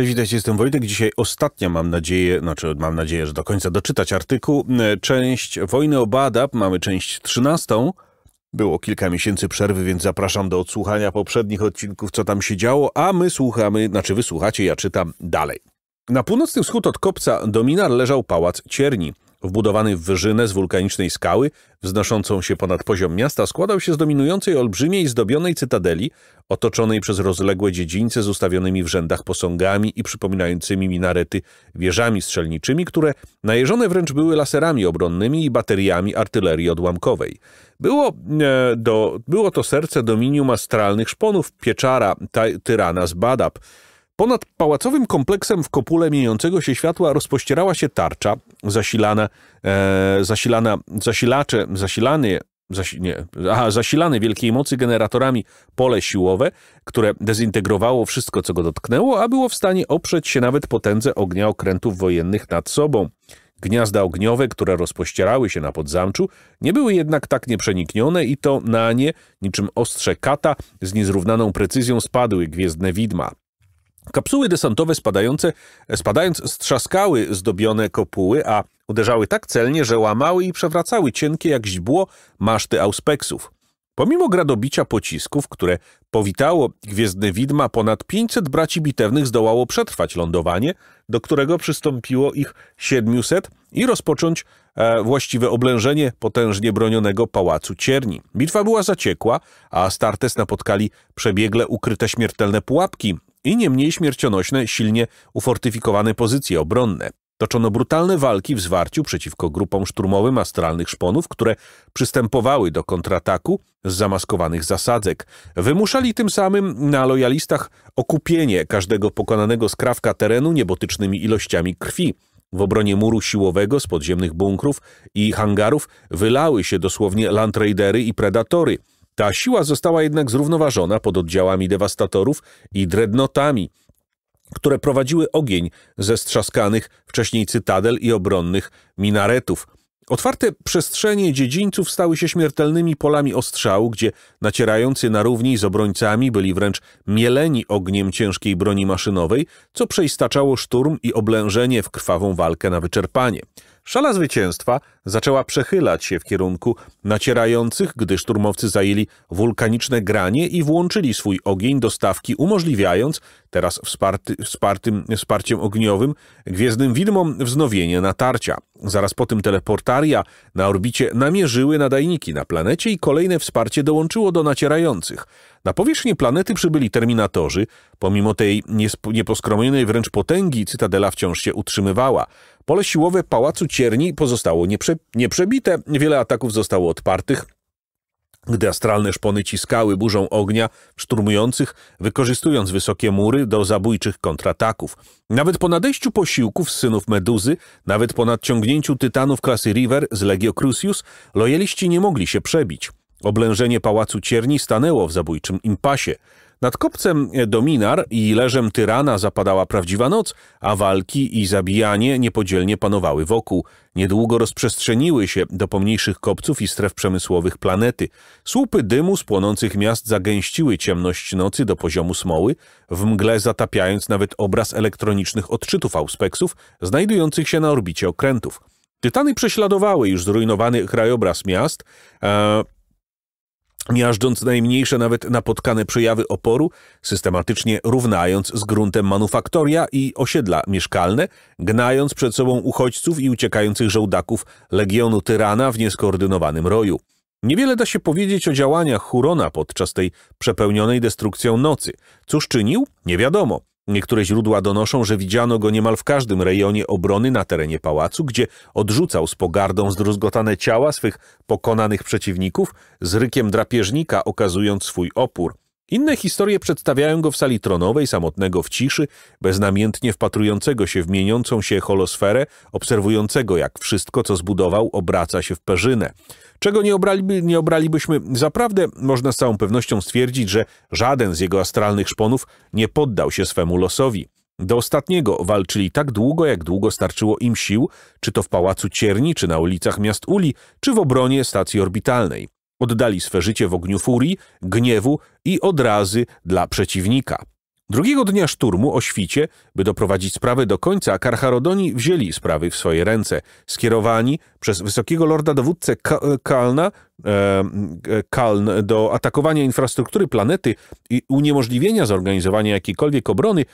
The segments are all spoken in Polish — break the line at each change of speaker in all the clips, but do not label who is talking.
Cześć, witajcie, jestem Wojtek. Dzisiaj ostatnia, mam nadzieję, znaczy mam nadzieję, że do końca doczytać artykuł, e, część Wojny o Badab, mamy część trzynastą. Było kilka miesięcy przerwy, więc zapraszam do odsłuchania poprzednich odcinków, co tam się działo, a my słuchamy, znaczy wysłuchacie, ja czytam dalej. Na północny wschód od kopca Dominar leżał pałac Cierni. Wbudowany w wyżynę z wulkanicznej skały, wznoszącą się ponad poziom miasta, składał się z dominującej olbrzymiej zdobionej cytadeli, otoczonej przez rozległe dziedzińce z ustawionymi w rzędach posągami i przypominającymi minarety wieżami strzelniczymi, które najeżone wręcz były laserami obronnymi i bateriami artylerii odłamkowej. Było, e, do, było to serce dominium astralnych szponów pieczara tyrana z Badab, Ponad pałacowym kompleksem w kopule mijającego się światła rozpościerała się tarcza, zasilana, e, zasilana zasilacze, zasilany, zasi, nie, aha, zasilane wielkiej mocy generatorami pole siłowe, które dezintegrowało wszystko, co go dotknęło, a było w stanie oprzeć się nawet potędze ognia okrętów wojennych nad sobą. Gniazda ogniowe, które rozpościerały się na podzamczu, nie były jednak tak nieprzeniknione i to na nie, niczym ostrze kata, z niezrównaną precyzją spadły gwiezdne widma. Kapsuły desantowe spadające, spadając strzaskały zdobione kopuły, a uderzały tak celnie, że łamały i przewracały cienkie jak źdźbło maszty auspeksów. Pomimo gradobicia pocisków, które powitało gwiezdne widma, ponad 500 braci bitewnych zdołało przetrwać lądowanie, do którego przystąpiło ich 700 i rozpocząć e, właściwe oblężenie potężnie bronionego pałacu cierni. Bitwa była zaciekła, a Astartes napotkali przebiegle ukryte śmiertelne pułapki, i nie mniej śmiercionośne, silnie ufortyfikowane pozycje obronne. Toczono brutalne walki w zwarciu przeciwko grupom szturmowym astralnych szponów, które przystępowały do kontrataku z zamaskowanych zasadzek. Wymuszali tym samym na lojalistach okupienie każdego pokonanego skrawka terenu niebotycznymi ilościami krwi. W obronie muru siłowego z podziemnych bunkrów i hangarów wylały się dosłownie lantraidery i predatory – ta siła została jednak zrównoważona pod oddziałami dewastatorów i dreadnotami, które prowadziły ogień ze strzaskanych wcześniej cytadel i obronnych minaretów. Otwarte przestrzenie dziedzińców stały się śmiertelnymi polami ostrzału, gdzie nacierający na równi z obrońcami byli wręcz mieleni ogniem ciężkiej broni maszynowej, co przeistaczało szturm i oblężenie w krwawą walkę na wyczerpanie. Szala zwycięstwa zaczęła przechylać się w kierunku nacierających, gdy szturmowcy zajęli wulkaniczne granie i włączyli swój ogień do stawki, umożliwiając, teraz wsparty, wspartym, wsparciem ogniowym, gwiezdnym widmom wznowienie natarcia. Zaraz po tym teleportaria na orbicie namierzyły nadajniki na planecie i kolejne wsparcie dołączyło do nacierających. Na powierzchnię planety przybyli terminatorzy. Pomimo tej nieposkromionej wręcz potęgi Cytadela wciąż się utrzymywała. Pole siłowe Pałacu Cierni pozostało nieprze nieprzebite, wiele ataków zostało odpartych, gdy astralne szpony ciskały burzą ognia szturmujących, wykorzystując wysokie mury do zabójczych kontrataków. Nawet po nadejściu posiłków z synów Meduzy, nawet po nadciągnięciu tytanów klasy River z Legio Crucius, lojaliści nie mogli się przebić. Oblężenie Pałacu Cierni stanęło w zabójczym impasie. Nad kopcem e, Dominar i leżem tyrana zapadała prawdziwa noc, a walki i zabijanie niepodzielnie panowały wokół. Niedługo rozprzestrzeniły się do pomniejszych kopców i stref przemysłowych planety. Słupy dymu z płonących miast zagęściły ciemność nocy do poziomu smoły, w mgle zatapiając nawet obraz elektronicznych odczytów auspeksów znajdujących się na orbicie okrętów. Tytany prześladowały już zrujnowany krajobraz miast, miażdżąc najmniejsze nawet napotkane przejawy oporu, systematycznie równając z gruntem manufaktoria i osiedla mieszkalne, gnając przed sobą uchodźców i uciekających żołdaków legionu tyrana w nieskoordynowanym roju. Niewiele da się powiedzieć o działaniach Hurona podczas tej przepełnionej destrukcją nocy. Cóż czynił? Nie wiadomo. Niektóre źródła donoszą, że widziano go niemal w każdym rejonie obrony na terenie pałacu, gdzie odrzucał z pogardą zdruzgotane ciała swych pokonanych przeciwników, z rykiem drapieżnika okazując swój opór. Inne historie przedstawiają go w sali tronowej, samotnego w ciszy, beznamiętnie wpatrującego się w mieniącą się holosferę, obserwującego jak wszystko, co zbudował, obraca się w perzynę czego nie, obraliby, nie obralibyśmy. Zaprawdę można z całą pewnością stwierdzić, że żaden z jego astralnych szponów nie poddał się swemu losowi. Do ostatniego walczyli tak długo, jak długo starczyło im sił, czy to w Pałacu Cierni, czy na ulicach miast Uli, czy w obronie stacji orbitalnej. Oddali swe życie w ogniu furii, gniewu i odrazy dla przeciwnika. Drugiego dnia szturmu o świcie, by doprowadzić sprawę do końca, Karcharodoni wzięli sprawy w swoje ręce. Skierowani przez wysokiego lorda dowódcę e, Kalna e, e, Kaln do atakowania infrastruktury planety i uniemożliwienia zorganizowania jakiejkolwiek obrony,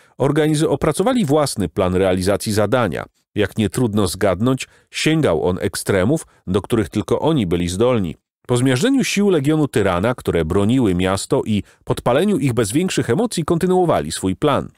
opracowali własny plan realizacji zadania. Jak nie trudno zgadnąć, sięgał on ekstremów, do których tylko oni byli zdolni. Po zmierzeniu sił legionu Tyrana, które broniły miasto i podpaleniu ich bez większych emocji kontynuowali swój plan.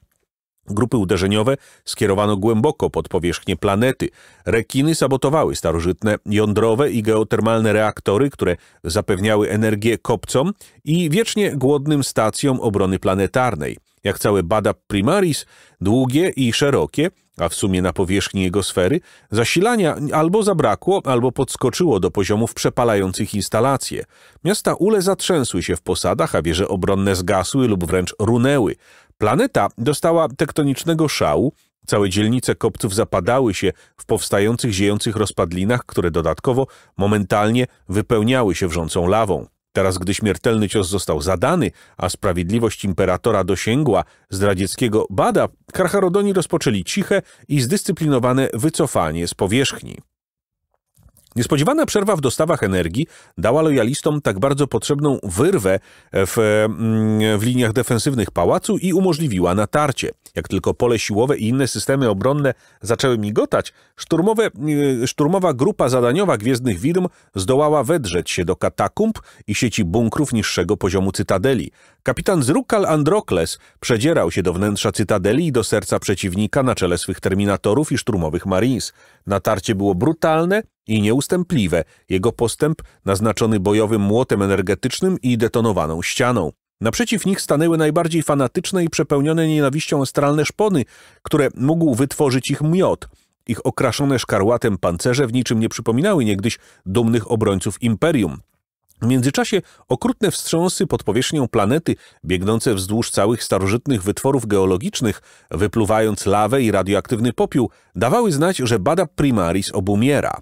Grupy uderzeniowe skierowano głęboko pod powierzchnię planety. Rekiny sabotowały starożytne jądrowe i geotermalne reaktory, które zapewniały energię kopcom i wiecznie głodnym stacjom obrony planetarnej. Jak całe Bada Primaris, długie i szerokie, a w sumie na powierzchni jego sfery, zasilania albo zabrakło, albo podskoczyło do poziomów przepalających instalacje. Miasta ule zatrzęsły się w posadach, a wieże obronne zgasły lub wręcz runęły. Planeta dostała tektonicznego szału, Całe dzielnice kopców zapadały się w powstających ziejących rozpadlinach, które dodatkowo momentalnie wypełniały się wrzącą lawą. Teraz, gdy śmiertelny cios został zadany, a sprawiedliwość imperatora dosięgła z radzieckiego bada, Karcharodoni rozpoczęli ciche i zdyscyplinowane wycofanie z powierzchni. Niespodziewana przerwa w dostawach energii dała lojalistom tak bardzo potrzebną wyrwę w, mm, w liniach defensywnych pałacu i umożliwiła natarcie. Jak tylko pole siłowe i inne systemy obronne zaczęły migotać, szturmowe, y, szturmowa grupa zadaniowa Gwiezdnych Widm zdołała wedrzeć się do katakumb i sieci bunkrów niższego poziomu cytadeli. Kapitan Zrukal Androkles przedzierał się do wnętrza cytadeli i do serca przeciwnika na czele swych terminatorów i szturmowych marines. Natarcie było brutalne i nieustępliwe, jego postęp naznaczony bojowym młotem energetycznym i detonowaną ścianą. Naprzeciw nich stanęły najbardziej fanatyczne i przepełnione nienawiścią astralne szpony, które mógł wytworzyć ich miot. Ich okraszone szkarłatem pancerze w niczym nie przypominały niegdyś dumnych obrońców Imperium. W międzyczasie okrutne wstrząsy pod powierzchnią planety, biegnące wzdłuż całych starożytnych wytworów geologicznych, wypluwając lawę i radioaktywny popiół, dawały znać, że Bada Primaris obumiera.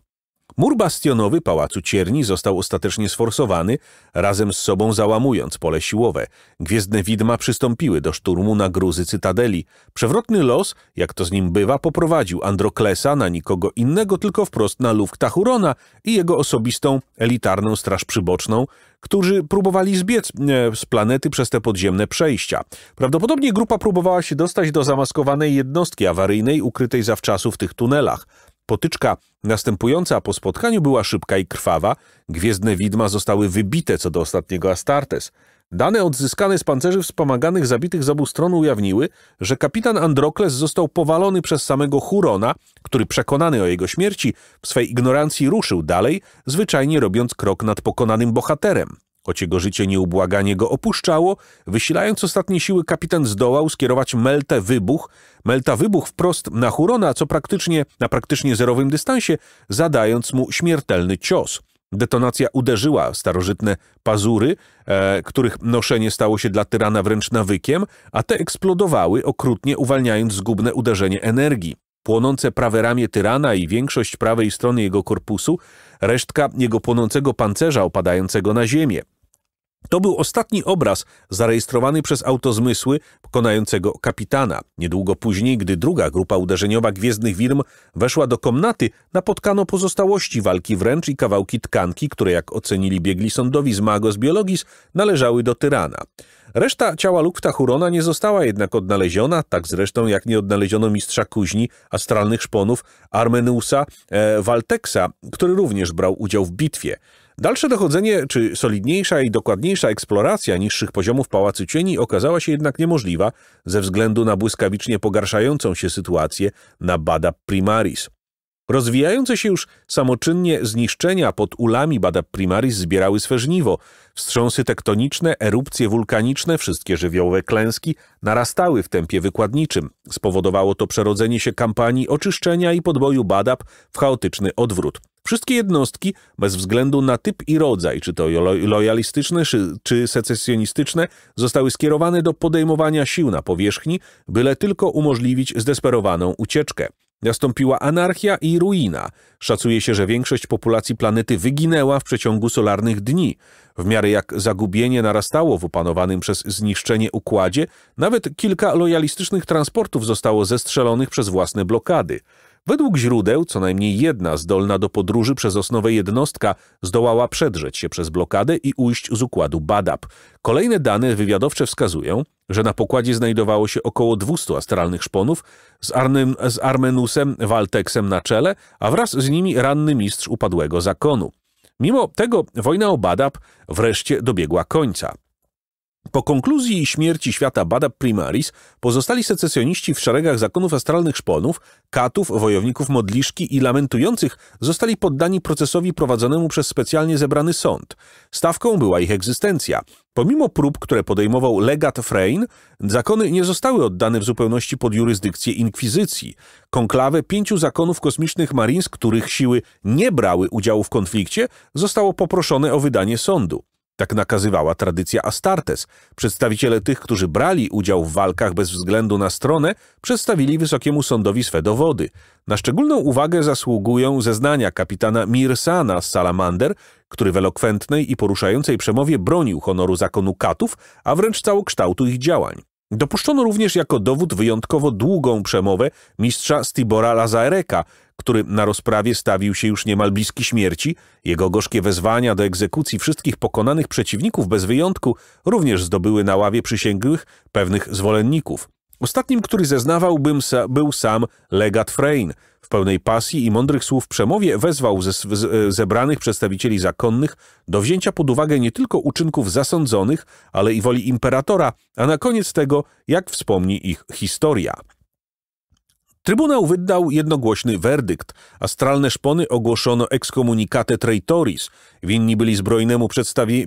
Mur bastionowy Pałacu Cierni został ostatecznie sforsowany, razem z sobą załamując pole siłowe. Gwiezdne widma przystąpiły do szturmu na gruzy Cytadeli. Przewrotny los, jak to z nim bywa, poprowadził Androklesa na nikogo innego, tylko wprost na Luft Tahurona i jego osobistą, elitarną straż przyboczną, którzy próbowali zbiec e, z planety przez te podziemne przejścia. Prawdopodobnie grupa próbowała się dostać do zamaskowanej jednostki awaryjnej ukrytej zawczasu w tych tunelach. Potyczka następująca po spotkaniu była szybka i krwawa, gwiezdne widma zostały wybite co do ostatniego Astartes. Dane odzyskane z pancerzy wspomaganych zabitych z obu stron ujawniły, że kapitan Androkles został powalony przez samego Hurona, który przekonany o jego śmierci w swej ignorancji ruszył dalej, zwyczajnie robiąc krok nad pokonanym bohaterem. Choć jego życie nieubłaganie go opuszczało, wysilając ostatnie siły kapitan zdołał skierować Meltę wybuch, Melta wybuch wprost na Hurona, co praktycznie na praktycznie zerowym dystansie, zadając mu śmiertelny cios. Detonacja uderzyła starożytne pazury, e, których noszenie stało się dla tyrana wręcz nawykiem, a te eksplodowały, okrutnie uwalniając zgubne uderzenie energii. Płonące prawe ramię tyrana i większość prawej strony jego korpusu, resztka jego płonącego pancerza opadającego na ziemię. To był ostatni obraz zarejestrowany przez autozmysły pokonającego kapitana. Niedługo później, gdy druga grupa uderzeniowa gwiezdnych wirm weszła do komnaty, napotkano pozostałości walki wręcz i kawałki tkanki, które jak ocenili biegli sądowi z Magos Biologis, należały do tyrana. Reszta ciała Lukta Hurona nie została jednak odnaleziona, tak zresztą jak nie odnaleziono mistrza kuźni, astralnych szponów, Armenusa e, Walteksa, który również brał udział w bitwie. Dalsze dochodzenie, czy solidniejsza i dokładniejsza eksploracja niższych poziomów Pałacu Cieni okazała się jednak niemożliwa ze względu na błyskawicznie pogarszającą się sytuację na Bada Primaris. Rozwijające się już samoczynnie zniszczenia pod ulami Bada Primaris zbierały swe żniwo – Wstrząsy tektoniczne, erupcje wulkaniczne, wszystkie żywiołowe klęski narastały w tempie wykładniczym. Spowodowało to przerodzenie się kampanii oczyszczenia i podboju Badab w chaotyczny odwrót. Wszystkie jednostki, bez względu na typ i rodzaj, czy to lojalistyczne, czy secesjonistyczne, zostały skierowane do podejmowania sił na powierzchni, byle tylko umożliwić zdesperowaną ucieczkę. Nastąpiła anarchia i ruina. Szacuje się, że większość populacji planety wyginęła w przeciągu solarnych dni. W miarę jak zagubienie narastało w opanowanym przez zniszczenie układzie, nawet kilka lojalistycznych transportów zostało zestrzelonych przez własne blokady. Według źródeł co najmniej jedna zdolna do podróży przez osnowę jednostka zdołała przedrzeć się przez blokadę i ujść z układu Badab. Kolejne dane wywiadowcze wskazują, że na pokładzie znajdowało się około 200 astralnych szponów z, Arnym, z Armenusem Walteksem na czele, a wraz z nimi ranny mistrz upadłego zakonu. Mimo tego wojna o Badab wreszcie dobiegła końca. Po konkluzji i śmierci świata Bada Primaris pozostali secesjoniści w szeregach zakonów astralnych szponów, katów, wojowników modliszki i lamentujących zostali poddani procesowi prowadzonemu przez specjalnie zebrany sąd. Stawką była ich egzystencja. Pomimo prób, które podejmował legat Frein, zakony nie zostały oddane w zupełności pod jurysdykcję inkwizycji. Konklawę pięciu zakonów kosmicznych Marines, których siły nie brały udziału w konflikcie, zostało poproszone o wydanie sądu. Tak nakazywała tradycja Astartes. Przedstawiciele tych, którzy brali udział w walkach bez względu na stronę, przedstawili wysokiemu sądowi swe dowody. Na szczególną uwagę zasługują zeznania kapitana Mirsana z Salamander, który w elokwentnej i poruszającej przemowie bronił honoru zakonu katów, a wręcz całokształtu ich działań. Dopuszczono również jako dowód wyjątkowo długą przemowę mistrza Stibora Lazareka, który na rozprawie stawił się już niemal bliski śmierci, jego gorzkie wezwania do egzekucji wszystkich pokonanych przeciwników bez wyjątku również zdobyły na ławie przysięgłych pewnych zwolenników. Ostatnim, który zeznawał, był sam legat Frein. W pełnej pasji i mądrych słów przemowie wezwał ze, zebranych przedstawicieli zakonnych do wzięcia pod uwagę nie tylko uczynków zasądzonych, ale i woli imperatora, a na koniec tego, jak wspomni ich historia. Trybunał wydał jednogłośny werdykt. Astralne szpony ogłoszono excommunicate traitoris. Winni byli zbrojnemu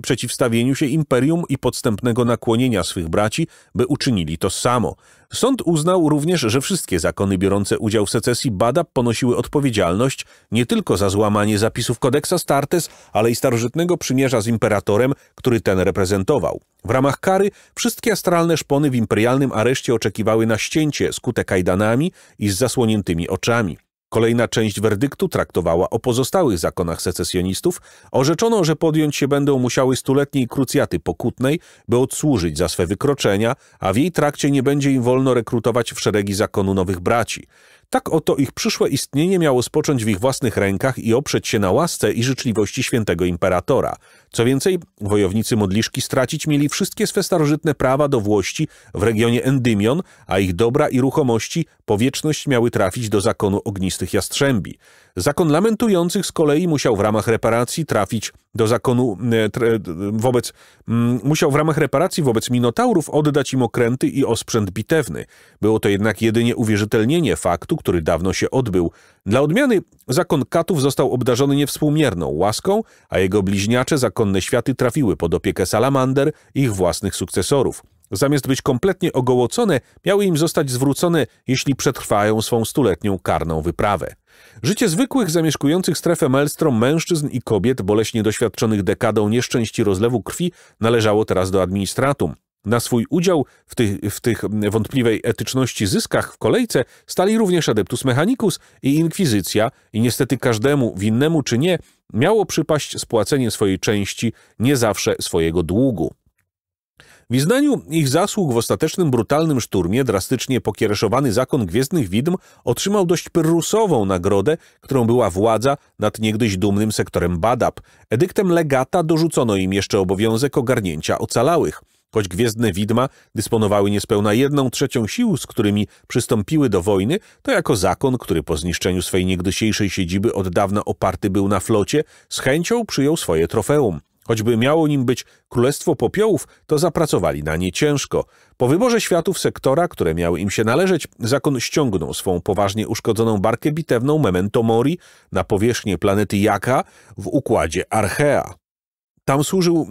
przeciwstawieniu się imperium i podstępnego nakłonienia swych braci, by uczynili to samo. Sąd uznał również, że wszystkie zakony biorące udział w secesji Bada ponosiły odpowiedzialność nie tylko za złamanie zapisów kodeksa Startes, ale i starożytnego przymierza z imperatorem, który ten reprezentował. W ramach kary wszystkie astralne szpony w imperialnym areszcie oczekiwały na ścięcie skute kajdanami i z zasłoniętymi oczami. Kolejna część werdyktu traktowała o pozostałych zakonach secesjonistów. Orzeczono, że podjąć się będą musiały stuletniej krucjaty pokutnej, by odsłużyć za swe wykroczenia, a w jej trakcie nie będzie im wolno rekrutować w szeregi zakonu nowych braci. Tak oto ich przyszłe istnienie miało spocząć w ich własnych rękach i oprzeć się na łasce i życzliwości świętego imperatora. Co więcej, wojownicy modliszki stracić mieli wszystkie swe starożytne prawa do włości w regionie Endymion, a ich dobra i ruchomości powieczność miały trafić do zakonu ognistych jastrzębi. Zakon lamentujących z kolei musiał w ramach reparacji trafić do zakonu e, e, wobec mm, musiał w ramach reparacji wobec minotaurów oddać im okręty i osprzęt bitewny. Było to jednak jedynie uwierzytelnienie faktu, który dawno się odbył. Dla odmiany zakon katów został obdarzony niewspółmierną łaską, a jego bliźniacze zakonne światy trafiły pod opiekę salamander ich własnych sukcesorów. Zamiast być kompletnie ogołocone, miały im zostać zwrócone, jeśli przetrwają swą stuletnią karną wyprawę. Życie zwykłych, zamieszkujących strefę Maelstrom mężczyzn i kobiet, boleśnie doświadczonych dekadą nieszczęści rozlewu krwi, należało teraz do administratum. Na swój udział w tych, w tych wątpliwej etyczności zyskach w kolejce stali również Adeptus Mechanicus i Inkwizycja i niestety każdemu, winnemu czy nie, miało przypaść spłacenie swojej części, nie zawsze swojego długu. W wyznaniu ich zasług w ostatecznym brutalnym szturmie drastycznie pokiereszowany zakon Gwiezdnych Widm otrzymał dość pyrrusową nagrodę, którą była władza nad niegdyś dumnym sektorem Badab. Edyktem legata dorzucono im jeszcze obowiązek ogarnięcia ocalałych. Choć Gwiezdne Widma dysponowały niespełna jedną trzecią sił, z którymi przystąpiły do wojny, to jako zakon, który po zniszczeniu swej niegdysiejszej siedziby od dawna oparty był na flocie, z chęcią przyjął swoje trofeum. Choćby miało nim być Królestwo Popiołów, to zapracowali na nie ciężko. Po wyborze światów sektora, które miały im się należeć, zakon ściągnął swą poważnie uszkodzoną barkę bitewną Memento Mori na powierzchnię planety Jaka w układzie Archea. Tam, służył,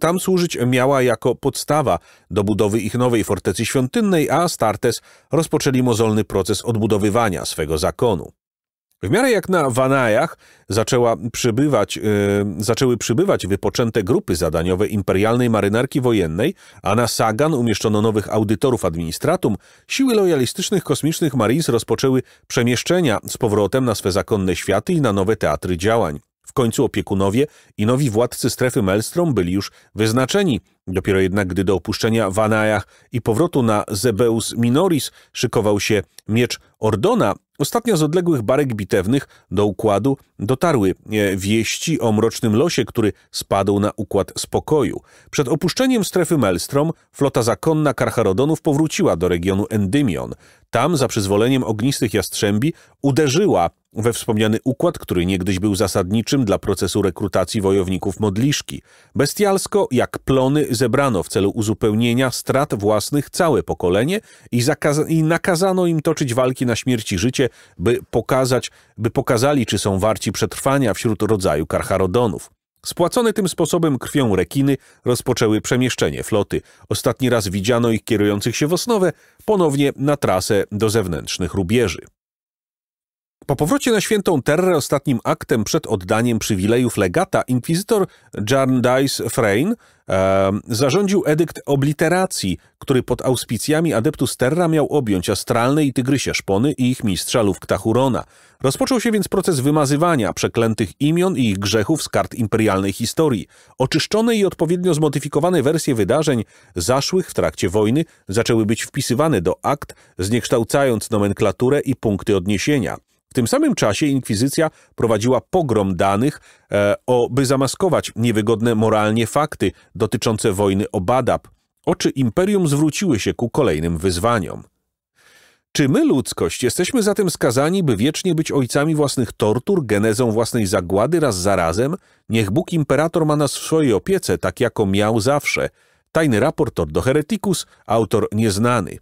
tam służyć miała jako podstawa do budowy ich nowej fortecy świątynnej, a Startes rozpoczęli mozolny proces odbudowywania swego zakonu. W miarę jak na Wanajach zaczęła przybywać, yy, zaczęły przybywać wypoczęte grupy zadaniowe imperialnej marynarki wojennej, a na Sagan umieszczono nowych audytorów administratum, siły lojalistycznych kosmicznych Marines rozpoczęły przemieszczenia z powrotem na swe zakonne światy i na nowe teatry działań. W końcu opiekunowie i nowi władcy strefy Maelstrom byli już wyznaczeni. Dopiero jednak, gdy do opuszczenia Wanajach i powrotu na Zebeus Minoris szykował się miecz Ordona, Ostatnio z odległych barek bitewnych do układu dotarły e, wieści o mrocznym losie, który spadł na układ spokoju. Przed opuszczeniem strefy Melstrom flota zakonna Karcharodonów powróciła do regionu Endymion. Tam, za przyzwoleniem ognistych jastrzębi, uderzyła we wspomniany układ, który niegdyś był zasadniczym dla procesu rekrutacji wojowników modliszki. Bestialsko, jak plony, zebrano w celu uzupełnienia strat własnych całe pokolenie i, i nakazano im toczyć walki na śmierć i życie, by pokazać, by pokazali, czy są warci przetrwania wśród rodzaju karcharodonów. Spłacone tym sposobem krwią rekiny rozpoczęły przemieszczenie floty. Ostatni raz widziano ich kierujących się w Osnowę, ponownie na trasę do zewnętrznych rubieży. Po powrocie na świętą terrę ostatnim aktem przed oddaniem przywilejów legata inkwizytor Jarndyce Frayne e, zarządził edykt obliteracji, który pod auspicjami adeptus terra miał objąć astralne i tygrysie szpony i ich mistrza Luftahurona. Rozpoczął się więc proces wymazywania przeklętych imion i ich grzechów z kart imperialnej historii. Oczyszczone i odpowiednio zmodyfikowane wersje wydarzeń zaszłych w trakcie wojny zaczęły być wpisywane do akt, zniekształcając nomenklaturę i punkty odniesienia. W tym samym czasie inkwizycja prowadziła pogrom danych, e, o, by zamaskować niewygodne moralnie fakty dotyczące wojny o Badab. Oczy imperium zwróciły się ku kolejnym wyzwaniom. Czy my, ludzkość, jesteśmy zatem skazani, by wiecznie być ojcami własnych tortur, genezą własnej zagłady raz za razem? Niech Bóg Imperator ma nas w swojej opiece, tak jako miał zawsze. Tajny raportor do Hereticus, autor nieznany.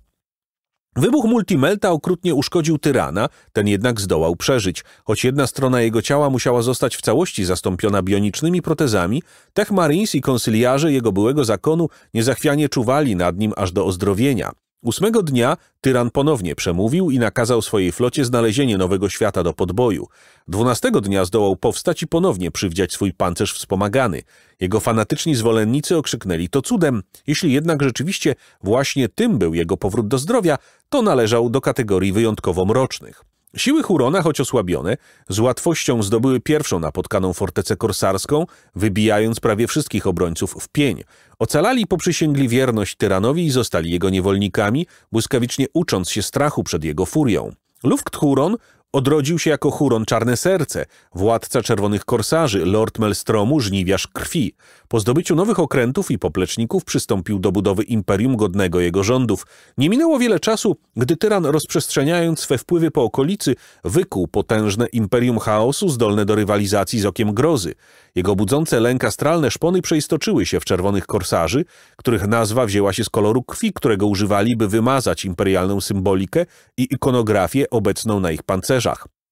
Wybuch multimelta okrutnie uszkodził tyrana, ten jednak zdołał przeżyć. Choć jedna strona jego ciała musiała zostać w całości zastąpiona bionicznymi protezami, Tech Marines i konsyliarze jego byłego zakonu niezachwianie czuwali nad nim aż do ozdrowienia. Ósmego dnia tyran ponownie przemówił i nakazał swojej flocie znalezienie nowego świata do podboju. Dwunastego dnia zdołał powstać i ponownie przywdziać swój pancerz wspomagany. Jego fanatyczni zwolennicy okrzyknęli to cudem. Jeśli jednak rzeczywiście właśnie tym był jego powrót do zdrowia, to należał do kategorii wyjątkowo mrocznych. Siły Hurona, choć osłabione, z łatwością zdobyły pierwszą napotkaną fortecę korsarską, wybijając prawie wszystkich obrońców w pień. Ocalali poprzysięgli wierność tyranowi i zostali jego niewolnikami, błyskawicznie ucząc się strachu przed jego furią. Lufthuron Odrodził się jako Huron Czarne Serce, władca Czerwonych Korsarzy, lord Melstromu, żniwiarz krwi. Po zdobyciu nowych okrętów i popleczników przystąpił do budowy imperium godnego jego rządów. Nie minęło wiele czasu, gdy tyran rozprzestrzeniając swe wpływy po okolicy, wykuł potężne imperium chaosu zdolne do rywalizacji z okiem grozy. Jego budzące lęk astralne szpony przeistoczyły się w Czerwonych Korsarzy, których nazwa wzięła się z koloru krwi, którego używali, by wymazać imperialną symbolikę i ikonografię obecną na ich pancerzach.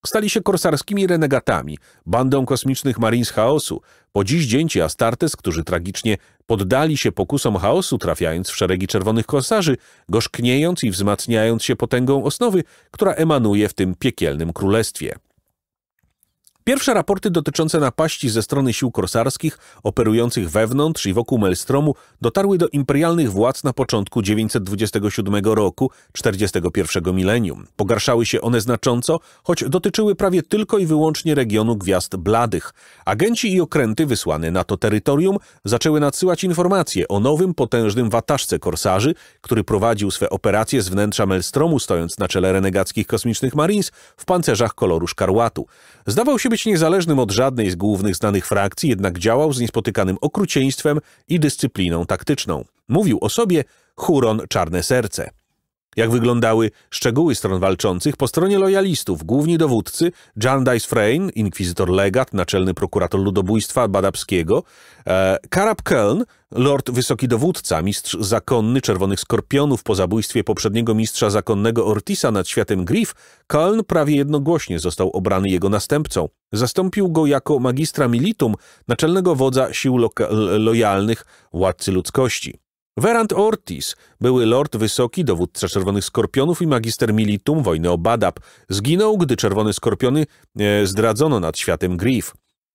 Stali się korsarskimi renegatami, bandą kosmicznych Marines chaosu. Po dziś dzień ci Astartes, którzy tragicznie poddali się pokusom chaosu, trafiając w szeregi czerwonych korsarzy, gorzkniejąc i wzmacniając się potęgą osnowy, która emanuje w tym piekielnym królestwie. Pierwsze raporty dotyczące napaści ze strony sił korsarskich operujących wewnątrz i wokół Melstromu dotarły do imperialnych władz na początku 927 roku 41 milenium. Pogarszały się one znacząco, choć dotyczyły prawie tylko i wyłącznie regionu Gwiazd Bladych. Agenci i okręty wysłane na to terytorium zaczęły nadsyłać informacje o nowym potężnym watażce korsarzy, który prowadził swe operacje z wnętrza Melstromu stojąc na czele renegackich kosmicznych Marines w pancerzach koloru szkarłatu. Zdawał się być niezależnym od żadnej z głównych znanych frakcji, jednak działał z niespotykanym okrucieństwem i dyscypliną taktyczną. Mówił o sobie Huron Czarne Serce. Jak wyglądały szczegóły stron walczących, po stronie lojalistów główni dowódcy Jarndyce Frein, inkwizytor legat, naczelny prokurator ludobójstwa Badabskiego, e, Karab Köln, lord wysoki dowódca, mistrz zakonny Czerwonych Skorpionów po zabójstwie poprzedniego mistrza zakonnego Ortisa nad światem Griff, Keln prawie jednogłośnie został obrany jego następcą. Zastąpił go jako magistra militum, naczelnego wodza sił lojalnych, władcy ludzkości. Werand Ortiz, były lord wysoki, dowódca Czerwonych Skorpionów i magister militum wojny o Badab, zginął, gdy Czerwone Skorpiony e, zdradzono nad światem Griff.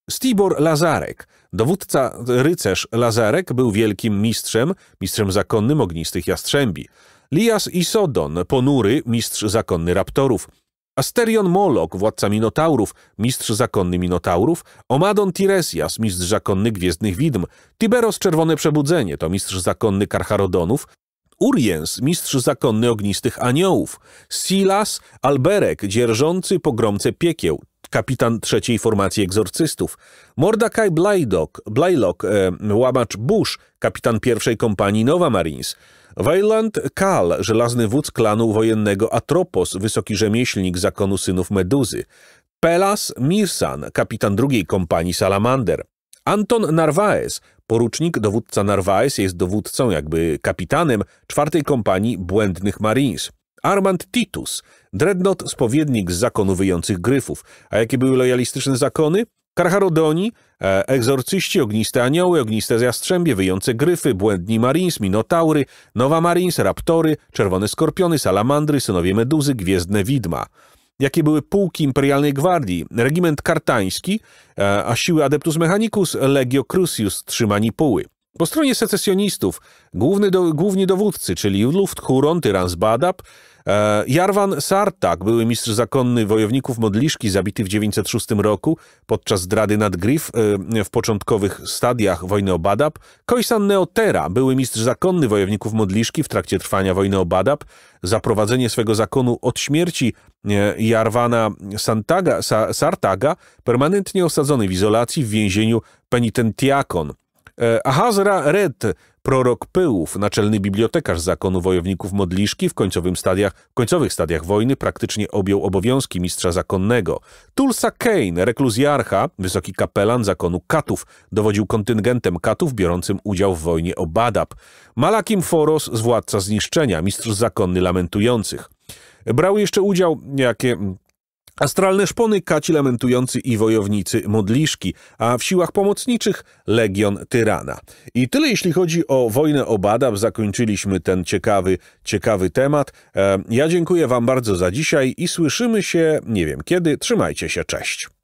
Stibor Lazarek, dowódca rycerz Lazarek, był wielkim mistrzem, mistrzem zakonnym ognistych jastrzębi. Lias Isodon, ponury, mistrz zakonny raptorów. Asterion Molok, władca Minotaurów, mistrz zakonny Minotaurów, Omadon Tiresias, mistrz zakonny Gwiezdnych Widm, Tiberos Czerwone Przebudzenie to mistrz zakonny Karcharodonów, Uriens, mistrz zakonny Ognistych Aniołów, Silas Alberek, dzierżący pogromce piekieł, kapitan trzeciej formacji egzorcystów, Mordecai Blylock, e, łamacz Bush, kapitan pierwszej kompanii Nowa Marines, Wajland Kal, żelazny wódz klanu wojennego Atropos, wysoki rzemieślnik zakonu synów Meduzy, Pelas Mirsan, kapitan drugiej kompanii Salamander, Anton Narvaez, porucznik, dowódca Narvaez jest dowódcą, jakby kapitanem czwartej kompanii Błędnych Marines, Armand Titus, dreadnought spowiednik z zakonu wyjących gryfów. A jakie były lojalistyczne zakony? Karcharodoni, E, egzorcyści, ogniste anioły, ogniste jastrzębie, wyjące gryfy, błędni marines, minotaury, nowa marines, raptory, czerwone skorpiony, salamandry, synowie meduzy, gwiezdne widma jakie były pułki Imperialnej Gwardii, regiment kartański, e, a siły Adeptus Mechanicus Legio Crucius trzymani puły. Po stronie secesjonistów główny do, główni dowódcy, czyli Luft Huron, Tyrans Badab, E, Jarwan Sartak, były mistrz zakonny wojowników Modliszki, zabity w 906 roku podczas zdrady nad Gryf e, w początkowych stadiach wojny o Badab. Kojsan Neotera, były mistrz zakonny wojowników Modliszki w trakcie trwania wojny o Badab. Zaprowadzenie swego zakonu od śmierci e, Jarwana Santaga, Sa Sartaga, permanentnie osadzony w izolacji w więzieniu Penitentiakon. E, Ahazra Red, prorok pyłów, naczelny bibliotekarz zakonu wojowników modliszki w, końcowym stadiach, w końcowych stadiach wojny praktycznie objął obowiązki mistrza zakonnego. Tulsa Kane, rekluzjarcha, wysoki kapelan zakonu katów, dowodził kontyngentem katów biorącym udział w wojnie o Badab. Malakim Foros, zwładca zniszczenia, mistrz zakonny lamentujących. Brał jeszcze udział, jakie Astralne szpony, kaci lamentujący i wojownicy modliszki, a w siłach pomocniczych Legion Tyrana. I tyle jeśli chodzi o wojnę o Badab, zakończyliśmy ten ciekawy, ciekawy temat. E, ja dziękuję wam bardzo za dzisiaj i słyszymy się, nie wiem kiedy, trzymajcie się, cześć.